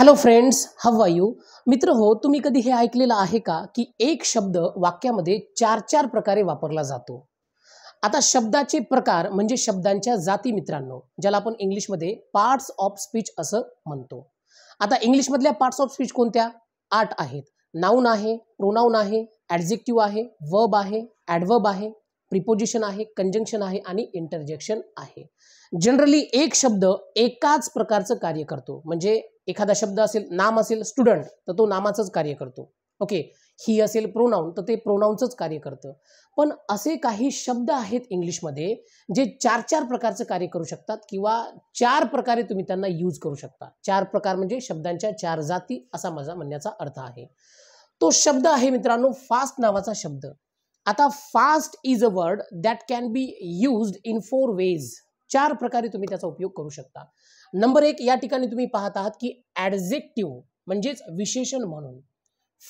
hello friends हव you मित्र हो तुम्ही कधी हे ऐकलेलं आहे का की एक शब्द वाक्यामध्ये चार चार प्रकारे वापरला जातो आता शब्दाचे प्रकार म्हणजे शब्दांच्या जाती मित्रांनो ज्याला आपण इंग्लिशमध्ये पार्ट्स ऑफ स्पीच असं म्हणतो आता इंग्लिशमधल्या पार्ट्स ऑफ स्पीच कोणत्या आठ आहेत नाऊन आहे प्रोनाऊन आहे ॲडजेक्टिव्ह आहे वब आहे ॲडवर्ब आहे प्रिपोजिशन आहे कंजंक्शन आहे आणि इंटरजेक्शन आहे जनरली एक शब्द एकाच प्रकारचं कार्य करतो म्हणजे एखादा शब्द असेल नाम असेल स्टुडंट तर तो नामाचंच कार्य करतो ओके ही असेल प्रोनाऊन तर ते प्रोनाऊनचंच कार्य करतं पण असे काही शब्द आहेत इंग्लिशमध्ये जे चार चार प्रकारचं कार्य करू शकतात किंवा चार प्रकारे तुम्ही त्यांना यूज करू शकता चार प्रकार म्हणजे शब्दांच्या चार जाती असा माझा म्हणण्याचा अर्थ आहे तो शब्द आहे मित्रांनो फास्ट नावाचा शब्द आता fast is a word that can be used in four ways चार प्रकारे तुम्ही त्याचा उपयोग करू शकता नंबर एक या ठिकाणी तुम्ही पाहत आहात की ॲडझेक्टिव्ह म्हणजेच विशेषण म्हणून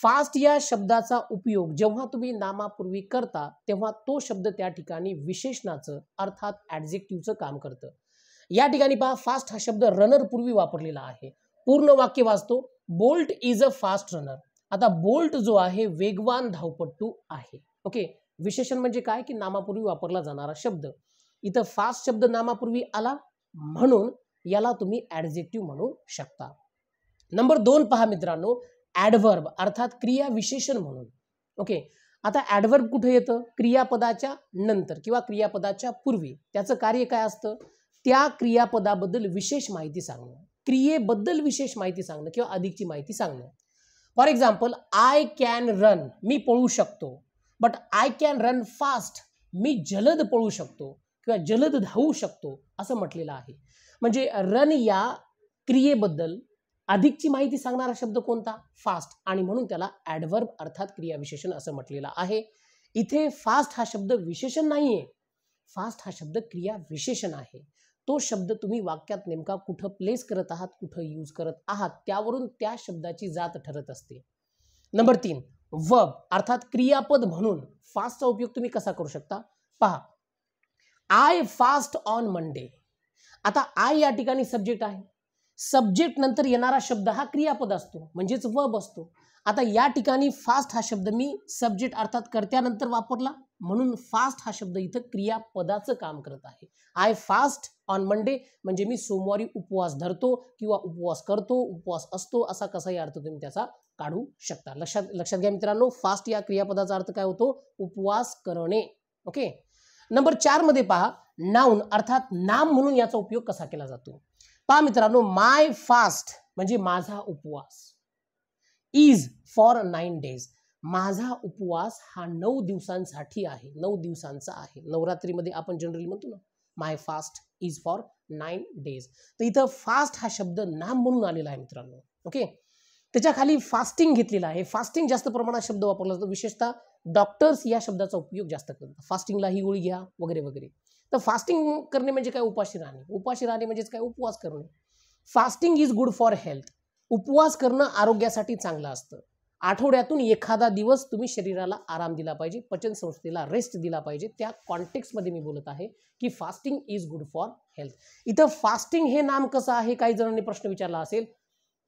फास्ट या शब्दाचा उपयोग जेव्हा तुम्ही नामापूर्वी करता तेव्हा तो शब्द त्या ठिकाणी विशेषणाचं अर्थात ॲडझेक्टिव्हचं काम करतं या ठिकाणी पहा फास्ट हा शब्द रनर पूर्वी वापरलेला आहे पूर्ण वाक्य वाचतो Bolt is a fast runner आता बोल्ट जो आहे वेगवान धावपट्टू आहे ओके विशेषण म्हणजे काय की नामापूर्वी वापरला जाणारा शब्द इथं फास्ट शब्द नामापूर्वी आला म्हणून याला तुम्ही ऍडजेक्टिव्ह म्हणू शकता नंबर दोन पहा मित्रांनो ऍडव्हर्ब अर्थात क्रिया विशेषण म्हणून ओके आता ऍडव्हर्ब कुठे येतं क्रियापदाच्या नंतर किंवा क्रियापदाच्या पूर्वी त्याचं कार्य काय असतं त्या क्रियापदाबद्दल विशेष माहिती सांगणं क्रियेबद्दल विशेष माहिती सांगणं किंवा अधिकची माहिती सांगणं for example I can run मी पळू शकतो but I can run fast मी जलद पळू शकतो किंवा जलद धावू शकतो असं म्हटलेलं आहे म्हणजे रन या क्रियेबद्दल अधिकची माहिती सांगणारा शब्द कोणता फास्ट आणि म्हणून त्याला ॲडव्हर्ब अर्थात क्रियाविशेषण असं म्हटलेलं आहे इथे फास्ट हा शब्द विशेषण नाही आहे फास्ट हा शब्द क्रियाविशेषण आहे तो शब्द तुम्ही वाक्यात नेमका कुठं प्लेस करत आहात कुठं यूज करत आहात त्यावरून त्या शब्दाची जात ठरत असते नंबर तीन वब अर्थात क्रियापद म्हणून फास्टचा उपयोग तुम्ही कसा करू शकता पहा आय फास्ट ऑन मंडे आता आय या ठिकाणी सब्जेक्ट आहे सब्जेक्ट नंतर येणारा शब्द हा क्रियापद असतो म्हणजेच वब असतो आता या ठिकाणी फास्ट हा शब्द मी सब्जेक्ट अर्थात कर्त्यानंतर वापरला म्हणून फास्ट हा शब्द इथं क्रियापदाचं काम करत आहे आय फास्ट ऑन मंडे म्हणजे मी सोमवारी उपवास धरतो किंवा उपवास करतो उपवास असतो असा कसाही अर्थ तुम्ही त्याचा काढू शकता लक्षात लक्षात घ्या मित्रांनो फास्ट या क्रियापदाचा अर्थ काय होतो उपवास करणे ओके नंबर मध्ये पहा नाऊन अर्थात नाम म्हणून याचा उपयोग कसा केला जातो पहा मित्रांनो माय फास्ट म्हणजे माझा उपवास इज फॉर नाईन डेज माझा उपवास हा नऊ दिवसांसाठी आहे नऊ दिवसांचा आहे नवरात्रीमध्ये आपण जनरली म्हणतो ना my fast is for nine days तर इथं फास्ट हा शब्द नाम म्हणून आलेला आहे मित्रांनो ओके त्याच्या खाली फास्टिंग घेतलेला आहे फास्टिंग जास्त प्रमाणात शब्द वापरला जातो विशेषतः डॉक्टर्स या शब्दाचा उपयोग जास्त करतात फास्टिंगला ही गोळी घ्या वगैरे वगैरे तर फास्टिंग करणे म्हणजे काय उपाशी राहणे उपाशी राहणे म्हणजेच काय उपवास करणे fasting is good for health उपवास करणं आरोग्यासाठी चांगलं असतं आठवड्यातून एखादा दिवस तुम्ही शरीराला आराम दिला पाहिजे पचन संस्थेला रेस्ट दिला पाहिजे त्या कॉन्टेक्स्टमध्ये मी बोलत आहे की fasting is good for health इथं फास्टिंग हे नाम कसं आहे काही जणांनी प्रश्न विचारला असेल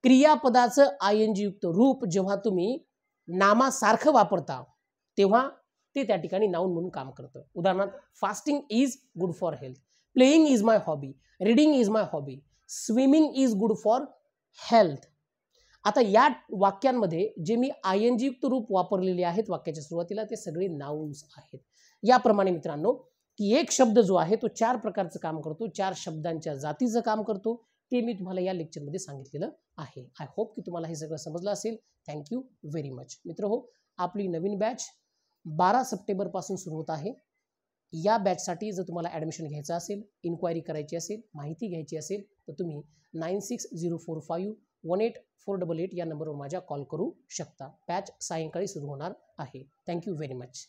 क्रियापदाचं आय एन रूप जेव्हा तुम्ही नामासारखं वापरता तेव्हा ते त्या ठिकाणी नाऊन म्हणून काम करतं उदाहरणार्थ fasting is good for health playing is my hobby reading is my hobby swimming is good for health आता या वाक्यांमध्ये जे मी आय एन रूप वापरलेले आहेत वाक्याच्या सुरुवातीला ते सगळे नाऊन्स आहेत याप्रमाणे मित्रांनो की एक शब्द जो आहे तो चार प्रकारचं काम करतो चार शब्दांच्या जातीचं काम करतो ते मी तुम्हाला या लेक्चरमध्ये सांगितलेलं आहे आय होप की तुम्हाला हे सगळं समजलं असेल थँक्यू व्हेरी मच मित्र हो आपली नवीन बॅच बारा सप्टेंबरपासून सुरू होत आहे या बॅचसाठी जर तुम्हाला ॲडमिशन घ्यायचं असेल इन्क्वायरी करायची असेल माहिती घ्यायची असेल तर तुम्ही nine six zero four five one eight four double eight या नंबरवर माझ्या कॉल करू शकता बॅच सायंकाळी सुरू होणार आहे थँक्यू व्हेरी मच